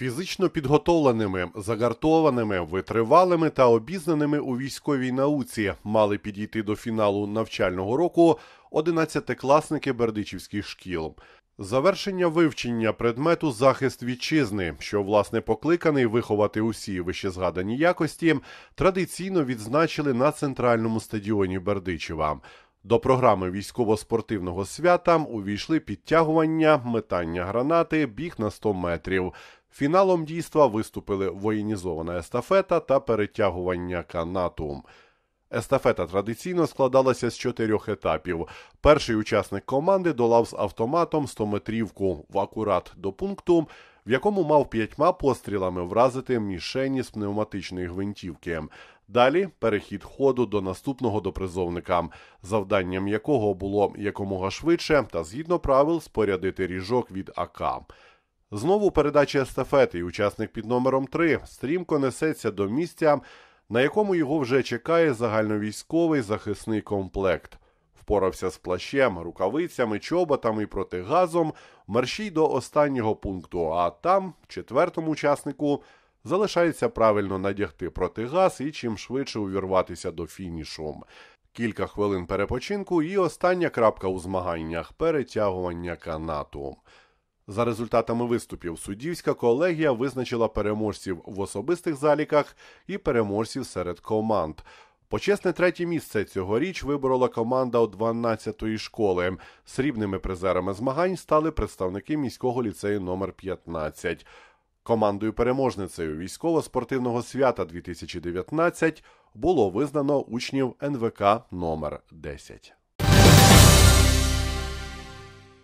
фізично підготовленими, загартованими, витривалими та обізнаними у військовій науці мали підійти до фіналу навчального року 11-класники бердичівських шкіл. Завершення вивчення предмету захист вітчизни, що власне покликаний виховати усі вищезгадані якості, традиційно відзначили на центральному стадіоні Бердичева. До програми військово-спортивного свята увійшли підтягування, метання гранати, біг на 100 метрів. Фіналом дійства виступили воєнізована естафета та перетягування канату. Естафета традиційно складалася з чотирьох етапів. Перший учасник команди долав з автоматом стометрівку в акурат до пункту, в якому мав п'ятьма пострілами вразити мішені з пневматичної гвинтівки. Далі перехід ходу до наступного допризовника, завданням якого було якомога швидше та згідно правил спорядити ріжок від АК. Знову передача естафети, і учасник під номером 3 стрімко несеться до місця, на якому його вже чекає загальновійськовий захисний комплект. Впорався з плащем, рукавицями, чоботами і протигазом, мерщій до останнього пункту, а там, четвертому учаснику, залишається правильно надягти протигаз і чим швидше увірватися до фінішу. Кілька хвилин перепочинку і остання крапка у змаганнях перетягування канату. За результатами виступів суддівська колегія визначила переможців в особистих заліках і переможців серед команд. Почесне третє місце цьогоріч виборола команда у 12-ї школи. Срібними призерами змагань стали представники міського ліцею номер 15 Командою переможницею військово-спортивного свята 2019 було визнано учнів НВК номер 10